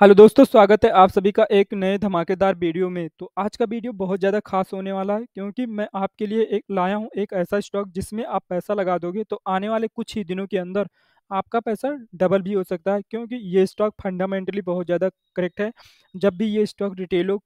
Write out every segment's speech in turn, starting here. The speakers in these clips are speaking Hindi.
हेलो दोस्तों स्वागत है आप सभी का एक नए धमाकेदार वीडियो में तो आज का वीडियो बहुत ज़्यादा खास होने वाला है क्योंकि मैं आपके लिए एक लाया हूँ एक ऐसा स्टॉक जिसमें आप पैसा लगा दोगे तो आने वाले कुछ ही दिनों के अंदर आपका पैसा डबल भी हो सकता है क्योंकि ये स्टॉक फंडामेंटली बहुत ज़्यादा करेक्ट है जब भी ये स्टॉक रिटेलों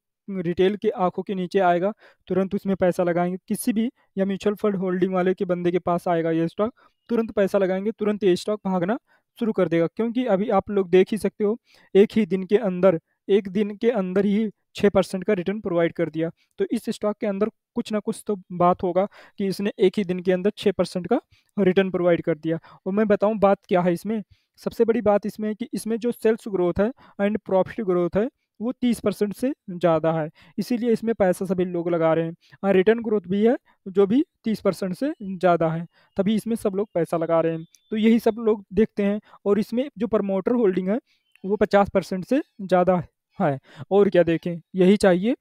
रिटेल के आंखों के नीचे आएगा तुरंत उसमें पैसा लगाएंगे किसी भी या म्यूचुअल फंड होल्डिंग वाले के बंदे के पास आएगा ये स्टॉक तुरंत पैसा लगाएंगे तुरंत ये स्टॉक भागना शुरू कर देगा क्योंकि अभी आप लोग देख ही सकते हो एक ही दिन के अंदर एक दिन के अंदर ही छः परसेंट का रिटर्न प्रोवाइड कर दिया तो इस स्टॉक के अंदर कुछ ना कुछ तो बात होगा कि इसने एक ही दिन के अंदर छः परसेंट का रिटर्न प्रोवाइड कर दिया और मैं बताऊँ बात क्या है इसमें सबसे बड़ी बात इसमें है कि इसमें जो सेल्स ग्रोथ है एंड प्रॉफिट ग्रोथ है वो तीस परसेंट से ज़्यादा है इसीलिए इसमें पैसा सभी लोग लगा रहे हैं रिटर्न हाँ, ग्रोथ भी है जो भी तीस परसेंट से ज़्यादा है तभी इसमें सब लोग पैसा लगा रहे हैं तो यही सब लोग देखते हैं और इसमें जो प्रमोटर होल्डिंग है वो पचास परसेंट से ज़्यादा है और क्या देखें यही चाहिए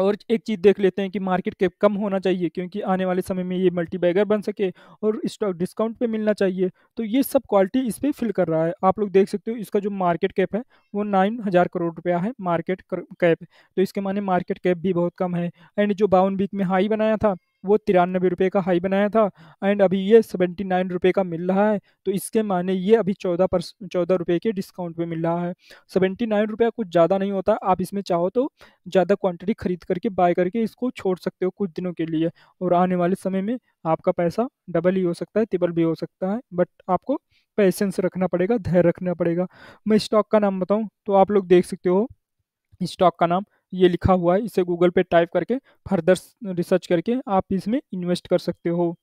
और एक चीज़ देख लेते हैं कि मार्केट कैप कम होना चाहिए क्योंकि आने वाले समय में ये मल्टी बैगर बन सके और स्टॉक डिस्काउंट पे मिलना चाहिए तो ये सब क्वालिटी इस पर फिल कर रहा है आप लोग देख सकते हो इसका जो मार्केट कैप है वो नाइन हज़ार करोड़ रुपया है मार्केट कैप तो इसके माने मार्केट कैप भी बहुत कम है एंड जो बावन वीक में हाई बनाया था वो तिरानबे रुपये का हाई बनाया था एंड अभी ये सेवेंटी नाइन रुपये का मिल रहा है तो इसके माने ये अभी चौदह पर चौदह रुपये के डिस्काउंट पे मिल रहा है सेवेंटी नाइन रुपया कुछ ज़्यादा नहीं होता आप इसमें चाहो तो ज़्यादा क्वांटिटी खरीद करके बाय करके इसको छोड़ सकते हो कुछ दिनों के लिए और आने वाले समय में आपका पैसा डबल ही हो सकता है तिबल भी हो सकता है बट आपको पैसेंस रखना पड़ेगा धैर्य रखना पड़ेगा मैं स्टॉक का नाम बताऊँ तो आप लोग देख सकते हो स्टॉक का नाम ये लिखा हुआ है इसे गूगल पे टाइप करके फर्दर रिसर्च करके आप इसमें इन्वेस्ट कर सकते हो